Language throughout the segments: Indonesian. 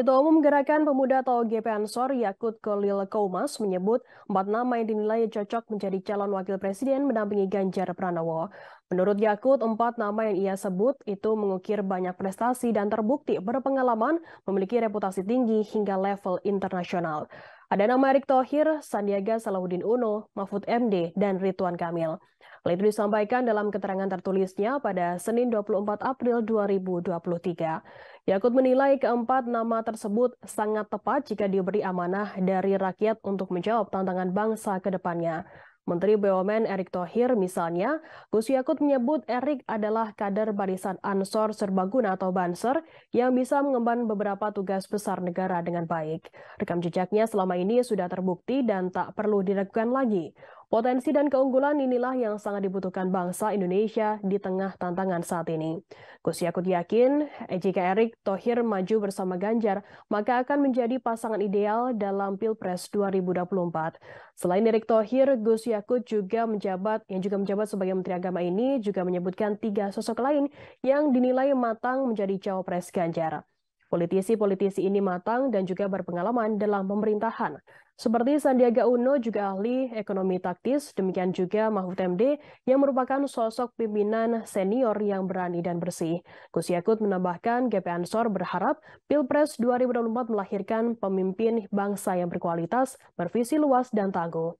Ketua Umum Gerakan Pemuda atau GP Ansor Yakut Kolil Koumas menyebut empat nama yang dinilai cocok menjadi calon wakil presiden mendampingi Ganjar Pranowo. Menurut Yakut, empat nama yang ia sebut itu mengukir banyak prestasi dan terbukti berpengalaman, memiliki reputasi tinggi hingga level internasional. Ada nama Erick Thohir, Sandiaga Salahuddin Uno, Mahfud MD, dan Ridwan Kamil. Hal itu disampaikan dalam keterangan tertulisnya pada Senin 24 April 2023. Yakut menilai keempat nama tersebut sangat tepat jika diberi amanah dari rakyat untuk menjawab tantangan bangsa ke depannya. Menteri BUMN Erick Thohir misalnya, Gus Yakut menyebut Erick adalah kader barisan Ansor Serbaguna atau Banser yang bisa mengemban beberapa tugas besar negara dengan baik. Rekam jejaknya selama ini sudah terbukti dan tak perlu diragukan lagi. Potensi dan keunggulan inilah yang sangat dibutuhkan bangsa Indonesia di tengah tantangan saat ini. Gus Yakut yakin jika Erick Thohir maju bersama Ganjar, maka akan menjadi pasangan ideal dalam Pilpres 2024. Selain Erick Thohir, Gus Yakut juga menjabat yang juga menjabat sebagai Menteri Agama ini juga menyebutkan tiga sosok lain yang dinilai matang menjadi cawapres Ganjar. Politisi-politisi ini matang dan juga berpengalaman dalam pemerintahan. Seperti Sandiaga Uno juga ahli ekonomi taktis, demikian juga Mahfud MD yang merupakan sosok pimpinan senior yang berani dan bersih. Gus Yakut menambahkan GP Ansor berharap Pilpres 2024 melahirkan pemimpin bangsa yang berkualitas, bervisi luas dan tangguh.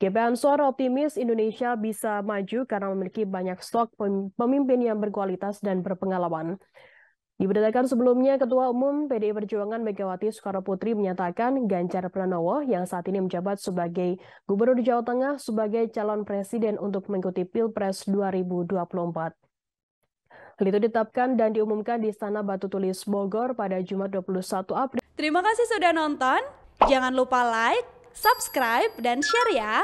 GP Ansor optimis Indonesia bisa maju karena memiliki banyak stok pemimpin yang berkualitas dan berpengalaman. Diberitakan sebelumnya, Ketua Umum PDI Perjuangan Megawati Soekarno Putri menyatakan Ganjar Pranowo yang saat ini menjabat sebagai Gubernur Jawa Tengah sebagai calon presiden untuk mengikuti Pilpres 2024. Hal itu ditetapkan dan diumumkan di Istana Batu Tulis Bogor pada Jumat 21 April. Terima kasih sudah nonton. Jangan lupa like, subscribe, dan share ya.